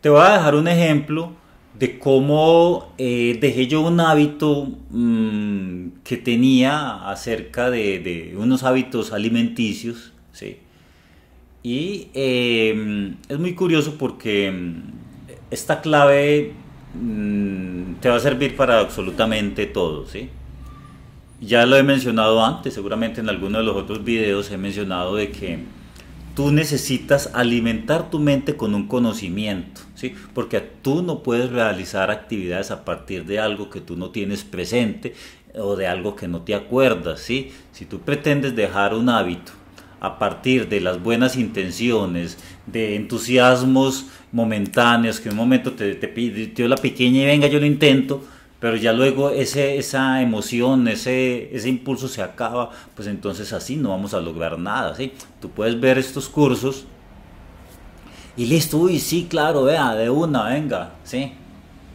Te voy a dejar un ejemplo de cómo eh, dejé yo un hábito mm, que tenía acerca de, unos hábitos alimenticios, ¿sí? Y em, es muy curioso porque mm, esta clave mm, te va a servir para absolutamente todo, Ya lo he mencionado antes, seguramente en alguno de los otros videos he mencionado de que tú necesitas alimentar tu mente con un conocimiento, ¿sí? Porque tú no puedes realizar actividades a partir de algo que tú no tienes presente eh, o de algo que no te acuerdas, ¿sí? Si tú pretendes dejar un hábito a partir de las buenas intenciones, de entusiasmos momentáneos, que un momento te, te, te dio la pequeña y venga, yo lo intento, pero ya luego ese, esa emoción, ese, ese impulso se acaba, pues entonces así no vamos a lograr nada, ¿sí? Tú puedes ver estos cursos y listo, uy, sí, claro, vea, de una, venga, ¿sí?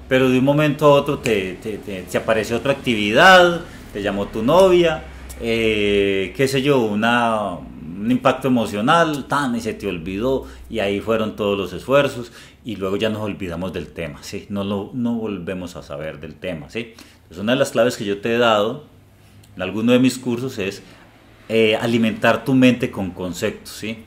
Pero de un momento a otro te, te, te, aparece otra actividad, te llamó tu novia, eh, qué sé yo, una, un impacto emocional, tan, y se te olvidó, y ahí fueron todos los esfuerzos, y luego ya nos olvidamos del tema, ¿sí? No, lo, no volvemos a saber del tema, ¿sí? es una de las claves que yo te he dado en alguno de mis cursos es eh, alimentar tu mente con conceptos, ¿sí?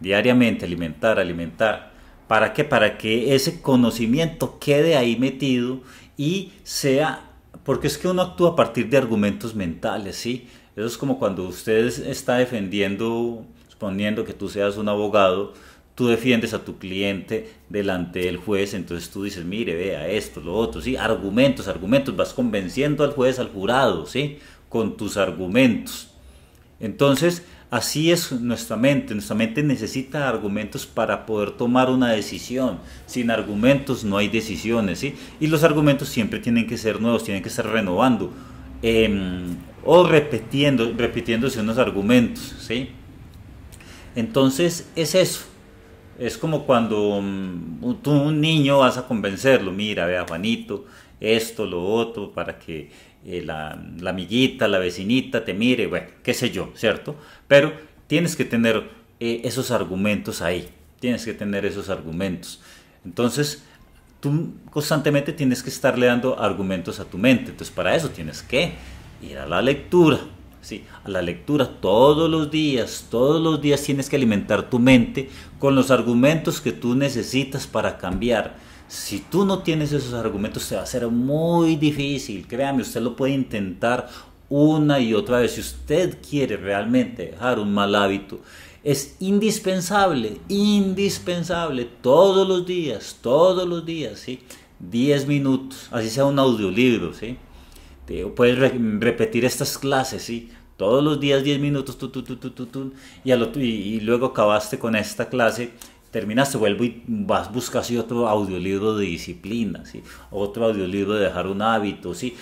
Diariamente, alimentar, alimentar. ¿Para qué? Para que ese conocimiento quede ahí metido y sea porque es que uno actúa a partir de argumentos mentales, ¿sí? Eso es como cuando usted está defendiendo, suponiendo que tú seas un abogado, tú defiendes a tu cliente delante del juez, entonces tú dices, mire, vea esto, lo otro, ¿sí? Argumentos, argumentos, vas convenciendo al juez, al jurado, ¿sí? Con tus argumentos. Entonces, así es nuestra mente, nuestra mente necesita argumentos para poder tomar una decisión. Sin argumentos no hay decisiones, ¿sí? Y los argumentos siempre tienen que ser nuevos, tienen que estar renovando. Eh, o repitiendo, repitiéndose unos argumentos, ¿sí? Entonces es eso. Es como cuando mm, tú un niño vas a convencerlo, mira, vea Juanito, esto, lo otro, para que eh, la, amiguita, la vecinita te mire, bueno, qué sé yo, ¿cierto? Pero tienes que tener eh, esos argumentos ahí, tienes que tener esos argumentos. Entonces, tú constantemente tienes que estarle dando argumentos a tu mente, entonces para eso tienes que ir a la lectura. Sí, a la lectura todos los días, todos los días tienes que alimentar tu mente con los argumentos que tú necesitas para cambiar. Si tú no tienes esos argumentos, se va a ser muy difícil. Créame, usted lo puede intentar una y otra vez. Si usted quiere realmente dejar un mal hábito, es indispensable, indispensable, todos los días, todos los días, ¿sí? 10 minutos, así sea un audiolibro, ¿sí? puedes repetir estas clases, ¿sí? Todos los días 10 minutos, tu, tu, y, y, luego acabaste con esta clase, terminaste, vuelvo y vas, buscas ¿sí? otro audiolibro de disciplina, ¿sí? Otro audiolibro de dejar un hábito, ¿sí?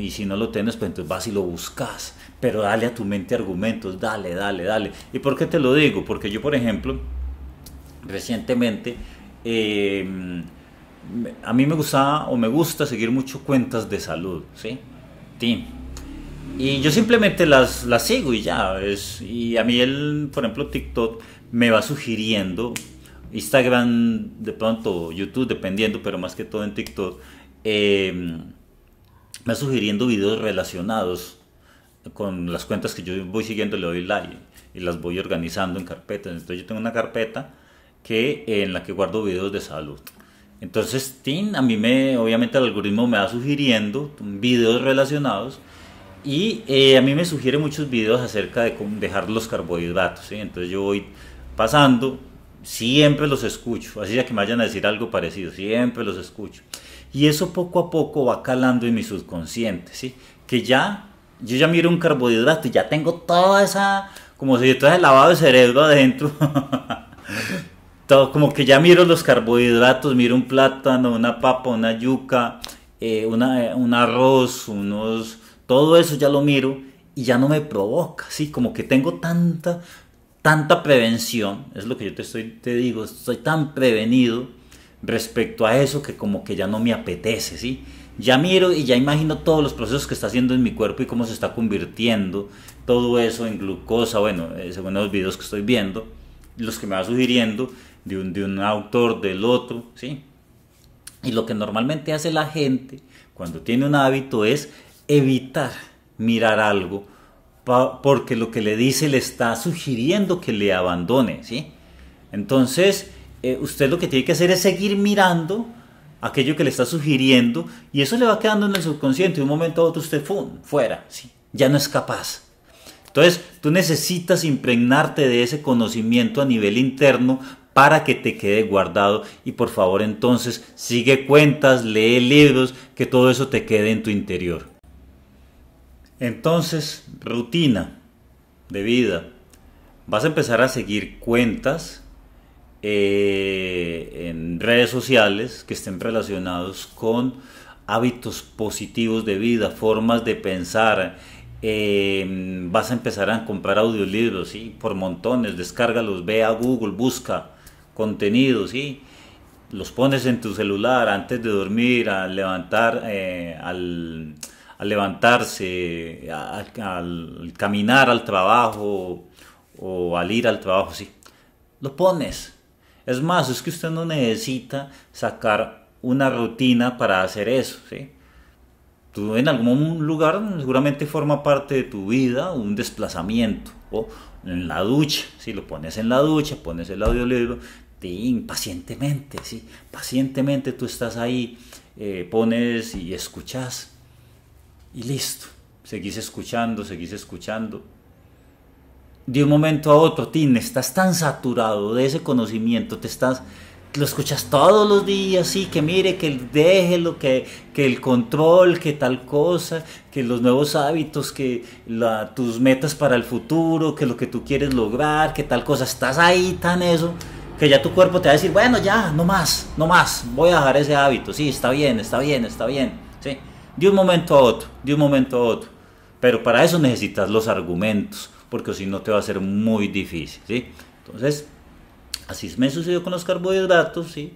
y si no lo tienes, pues entonces vas y lo buscas, pero dale a tu mente argumentos, dale, dale, dale. ¿Y por qué te lo digo? Porque yo, por ejemplo, recientemente, eh, a mí me gustaba o me gusta seguir mucho cuentas de salud, ¿sí? Sí. Y yo simplemente las, las sigo y ya. Es, y a mí, él por ejemplo, TikTok me va sugiriendo, Instagram de pronto, YouTube dependiendo, pero más que todo en TikTok, eh, me va sugiriendo videos relacionados con las cuentas que yo voy siguiendo, le doy like y las voy organizando en carpetas. Entonces yo tengo una carpeta que, en la que guardo videos de salud. Entonces, tin, a mí me, obviamente el algoritmo me va sugiriendo videos relacionados y eh, a mí me sugiere muchos videos acerca de cómo dejar los carbohidratos. ¿sí? Entonces yo voy pasando, siempre los escucho, así que me vayan a decir algo parecido, siempre los escucho. Y eso poco a poco va calando en mi subconsciente, ¿sí? que ya yo ya miro un carbohidrato y ya tengo toda esa, como si yo ese lavado de cerebro adentro. todo, como que ya miro los carbohidratos, miro un plátano, una papa, una yuca, eh, eh, un arroz, unos, todo eso ya lo miro y ya no me provoca, ¿sí? Como que tengo tanta, tanta prevención, es lo que yo te, estoy, te digo, estoy tan prevenido respecto a eso que como que ya no me apetece, ¿sí? Ya miro y ya imagino todos los procesos que está haciendo en mi cuerpo y cómo se está convirtiendo todo eso en glucosa, bueno, eh, según los videos que estoy viendo los que me va sugiriendo de un, autor, del otro, ¿sí? Y lo que normalmente hace la gente cuando tiene un hábito es evitar mirar algo porque lo que le dice le está sugiriendo que le abandone, ¿sí? Entonces, eh, usted lo que tiene que hacer es seguir mirando aquello que le está sugiriendo y eso le va quedando en el subconsciente. De un momento a otro usted fuera, ¿sí? Ya no es capaz. Entonces, tú necesitas impregnarte de ese conocimiento a nivel interno para que te quede guardado y por favor entonces sigue cuentas, lee libros, que todo eso te quede en tu interior. Entonces, rutina de vida. Vas a empezar a seguir cuentas eh, en redes sociales que estén relacionados con hábitos positivos de vida, formas de pensar, Em, vas a empezar a comprar audiolibros, Por montones, descárgalos, ve a Google, busca contenidos, Los pones en tu celular antes de dormir, eh, al levantar, al, levantarse, al, caminar al trabajo o al ir al trabajo, ¿sí? Lo pones. Es más, es que usted no necesita sacar una rutina para hacer eso, ¿sí? Tú en algún lugar seguramente forma parte de tu vida un desplazamiento o en la ducha, si lo pones en la ducha, pones el audiolibro, Tin, pacientemente, ¿sí? pacientemente tú estás ahí, eh, pones y escuchas y listo, seguís escuchando, seguís escuchando. De un momento a otro, Tin, estás tan saturado de ese conocimiento, te estás lo escuchas todos los días, sí, que mire, que déjelo, que, que el control, que tal cosa, que los nuevos hábitos, que tus metas para el futuro, que lo que tú quieres lograr, que tal cosa, estás ahí tan eso, que ya tu cuerpo te va a decir, bueno, ya, no más, no más, voy a dejar ese hábito, sí, está bien, está bien, está bien, sí, de un momento a otro, de un momento a otro, pero para eso necesitas los argumentos, porque si no te va a ser muy difícil, sí, entonces... Así me sucedió con los carbohidratos, ¿sí?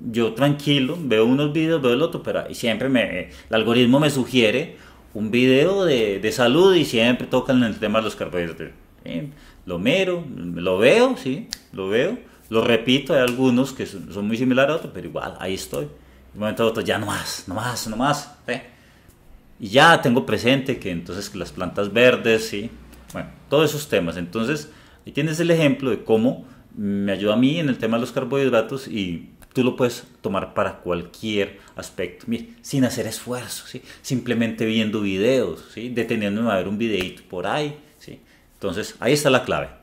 Yo tranquilo, veo unos videos, veo el otro, pero siempre me, el algoritmo me sugiere un video de, de salud y siempre tocan el tema de los carbohidratos. Lo miro, lo veo, ¿sí? Lo veo, lo repito, hay algunos que son, muy similares a otros, pero igual, ahí estoy. De momento a otro, ya no más, no más, no más. Y ya tengo presente que entonces las plantas verdes, ¿sí? Bueno, todos esos temas. Entonces, ahí tienes el ejemplo de cómo me ayuda a mí en el tema de los carbohidratos y tú lo puedes tomar para cualquier aspecto, sin hacer esfuerzo, simplemente viendo videos, deteniéndome a ver un videito por ahí. Entonces, ahí está la clave.